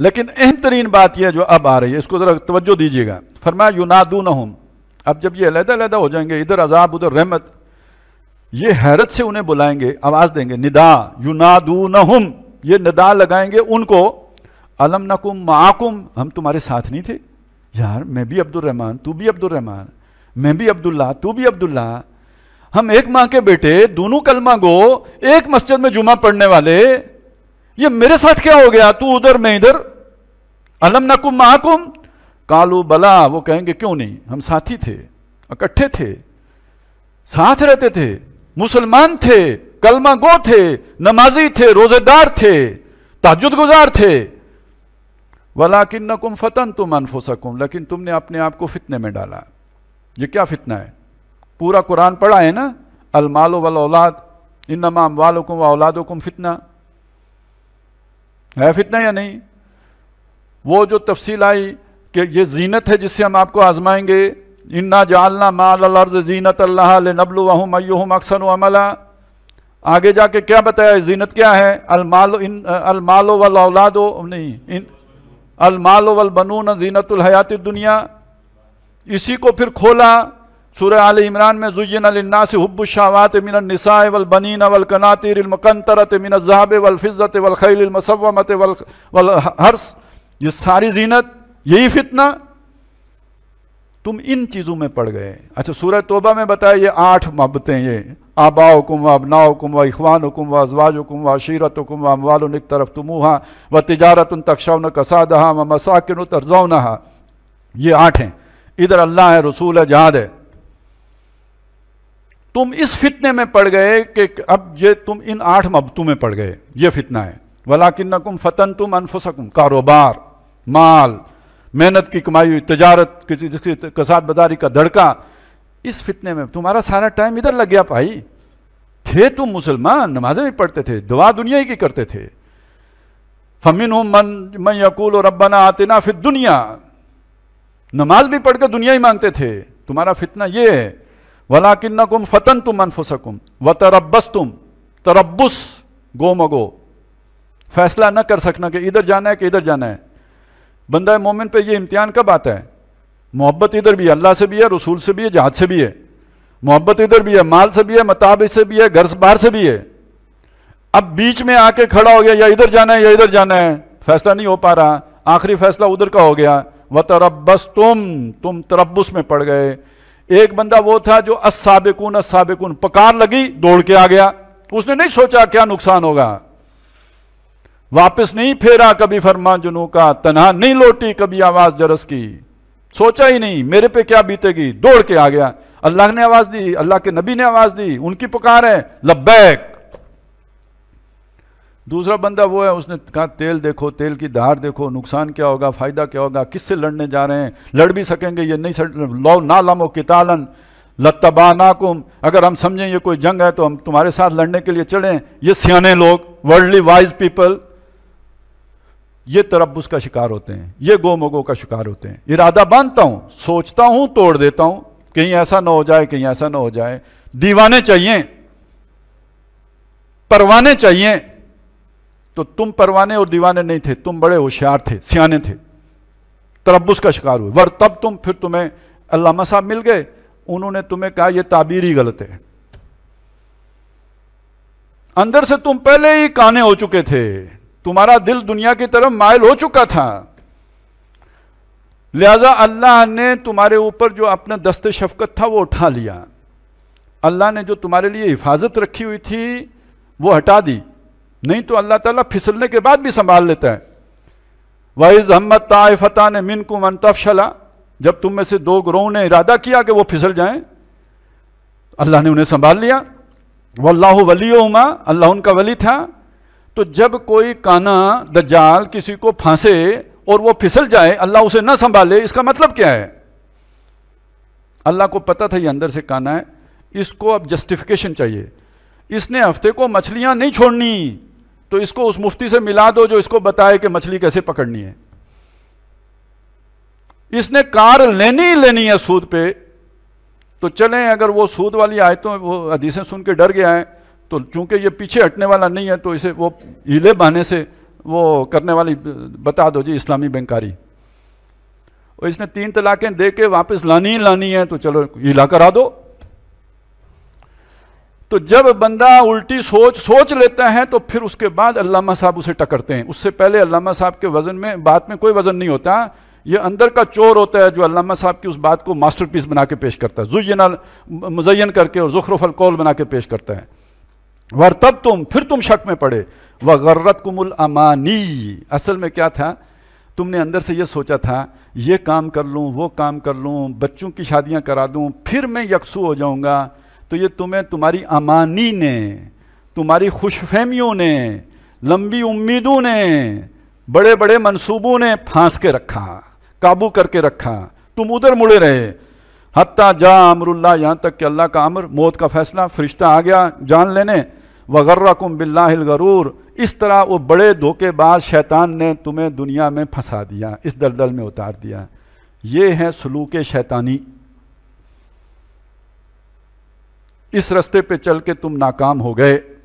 लेकिन अहम तरीन बात यह जो अब आ रही है इसको ज़रा तवज्जो दीजिएगा फरमा युनादू नहम अब जब ये अलहदा हो जाएंगे इधर अजाब उधर रहमत ये हैरत से उन्हें बुलाएंगे आवाज़ देंगे निदा युनादू नहम ये निदा लगाएंगे उनको अलम नकुम माकुम हम तुम्हारे साथ नहीं थे यार मैं भी अब्दुलरहमान तू भी अब्दुलरहमान मैं भी अब्दुल्ला तू भी अब्दुल्ला हम एक माँ के बेटे दोनों कलमा गो एक मस्जिद में जुमा पढ़ने वाले ये मेरे साथ क्या हो गया तू उधर मैं इधर अलम नकुम महाकुम कालू बला वो कहेंगे क्यों नहीं हम साथी थे इकट्ठे थे साथ रहते थे मुसलमान थे कलमा गो थे नमाजी थे रोजेदार थे ताजुद गुजार थे वला किन नकुम फतन तुम अनफोसकुम लेकिन तुमने अपने आप को फितने में डाला ये क्या फितना है पूरा कुरान पढ़ा है ना अलमालो वल औलाद इन नमाम को व को फितना है फितना या नहीं वो जो तफसील आई कि ये जीनत है जिससे हम आपको आजमाएंगे इन्ना जालना माल अर्ज जीनत अल्लाह नबलू मयूम अक्सर अमला आगे जाके क्या बताया जीनत क्या है अलमालो इन अलमालो वल औलादो नहीं इन अलमालो वल न जीनत हयात दुनिया इसी को फिर खोला सूर्य आल इमरान में जुयन अलन्नास हब्बुशावात मिन नसाए वल बनीन वल कनातिर मकनतरत मिन जहाब वल फ़िज़त वल खैल मसवमत वल वल हर्स ये सारी जीनत यही फितना तुम इन चीज़ों में पड़ गए अच्छा सूर्य तोबा में बताया ये आठ महबतें ये आबा हुकुम व अबना हुकुम व इखवान हुकुम व अजवाज हुकुम व अशीरत हुकुम व अमवाल एक तरफ तुमूहा व तजारत उन तकशावन कसादहा व मसाकिन तर्जाउनहा ये आठ हैं इधर अल्लाह है रसूल है जहाद है तुम इस फितने में पड़ गए कि अब ये तुम इन आठ मबतू में पड़ गए ये फितना है वलाकिन फतन तुम अनफुसकुम कारोबार माल मेहनत की कमाई हुई तजारत किसी जिसकी कसात बाजारी का धड़का इस फितने में तुम्हारा सारा टाइम इधर लग गया भाई थे तुम मुसलमान नमाजें भी पढ़ते थे दुआ दुनिया ही की करते थे फमिन मन मैं अकूल और रब्बाना आतना फिर दुनिया नमाज भी पढ़ कर दुनिया ही मांगते थे तुम्हारा फितना ये है किन्न कुम फतन तुम अनफुसकुम व तरबस तुम तरबस गो मगो फैसला न कर सकना कि इधर जाना है कि इधर जाना है बंदा मोमिन पे ये इम्तिहान कब आता है मोहब्बत इधर भी है अल्लाह से भी है रसूल से भी है जहाज से भी है मोहब्बत इधर भी है माल से भी है मताब से भी है घर से बाहर से भी है अब बीच में आके खड़ा हो गया या इधर जाना है या इधर जाना है फैसला नहीं हो पा रहा आखिरी फैसला उधर का हो गया व तरबस तुम तुम तरबस में पड़ गए एक बंदा वो था जो असाबिकुन असाबिकुन पकार लगी दौड़ के आ गया उसने नहीं सोचा क्या नुकसान होगा वापस नहीं फेरा कभी फरमा जुनू का तनहा नहीं लौटी कभी आवाज जरस की सोचा ही नहीं मेरे पे क्या बीतेगी दौड़ के आ गया अल्लाह ने आवाज दी अल्लाह के नबी ने आवाज दी उनकी पुकार है लब्बैक दूसरा बंदा वो है उसने कहा तेल देखो तेल की धार देखो नुकसान क्या होगा फ़ायदा क्या होगा किससे लड़ने जा रहे हैं लड़ भी सकेंगे ये नहीं सड़ ना लमो कितालन नाकुम अगर हम समझें ये कोई जंग है तो हम तुम्हारे साथ लड़ने के लिए चढ़े ये सियाने लोग वर्ल्डली वाइज पीपल ये तरब का शिकार होते हैं ये गोमोगो का शिकार होते हैं इरादा बांधता हूं सोचता हूं तोड़ देता हूं कहीं ऐसा ना हो जाए कहीं ऐसा ना हो जाए दीवाने चाहिए परवाने चाहिए तो तुम परवाने और दीवाने नहीं थे तुम बड़े होशियार थे सियाने थे तरबुस का शिकार हुए वर तब तुम फिर तुम्हें अल्लामा साहब मिल गए उन्होंने तुम्हें कहा यह ताबीर ही गलत है अंदर से तुम पहले ही काने हो चुके थे तुम्हारा दिल दुनिया की तरफ मायल हो चुका था लिहाजा अल्लाह ने तुम्हारे ऊपर जो अपना दस्त शफकत था वो उठा लिया अल्लाह ने जो तुम्हारे लिए हिफाजत रखी हुई थी वो हटा दी नहीं तो अल्लाह ताला फिसलने के बाद भी संभाल लेता है वाइज अहमद ताइफता ने मिन को मनतफशला जब तुम में से दो ग्रोह ने इरादा किया कि वो फिसल जाएं अल्लाह ने उन्हें संभाल लिया वल्लाह वली उमा अल्लाह उनका वली था तो जब कोई काना दज्जाल किसी को फांसे और वो फिसल जाए अल्लाह उसे ना संभाले इसका मतलब क्या है अल्लाह को पता था ये अंदर से काना है इसको अब जस्टिफिकेशन चाहिए इसने हफ्ते को मछलियां नहीं छोड़नी तो इसको उस मुफ्ती से मिला दो जो इसको बताए कि मछली कैसे पकड़नी है इसने कार लेनी ही लेनी है सूद पे तो चलें अगर वो सूद वाली आए तो वो हदीसें सुन के डर गया है तो चूंकि ये पीछे हटने वाला नहीं है तो इसे वो हीले बहाने से वो करने वाली बता दो जी इस्लामी बैंकारी और इसने तीन तलाकें दे के वापस लानी ही लानी है तो चलो हिला करा दो तो जब बंदा उल्टी सोच सोच लेता है तो फिर उसके बाद अल्लामा साहब उसे टकरते हैं उससे पहले अल्लामा साहब के वज़न में बात में कोई वज़न नहीं होता ये अंदर का चोर होता है जो अल्लामा साहब की उस बात को मास्टरपीस बना के पेश करता है जुयना मुजैन करके और ज़ुखरफल कौल बना के पेश करता है वर तब तुम फिर तुम शक में पड़े व गर्रत कुमुल अमानी असल में क्या था तुमने अंदर से यह सोचा था ये काम कर लूँ वो काम कर लूँ बच्चों की शादियाँ करा दूँ फिर मैं यकसू हो जाऊँगा तो ये तुम्हें तुम्हारी अमानी ने तुम्हारी खुशफहमियों ने लंबी उम्मीदों ने बड़े बड़े मंसूबों ने फांस के रखा काबू करके रखा तुम उधर मुड़े रहे हत्ता जा अमरुल्ला यहाँ तक कि अल्लाह का अमर मौत का फैसला फरिश्ता आ गया जान लेने वगर्रा कुम बिल्लागरूर इस तरह वो बड़े धोखेबाज शैतान ने तुम्हें दुनिया में फंसा दिया इस दलदल में उतार दिया ये है सलूक शैतानी इस रास्ते पे चल के तुम नाकाम हो गए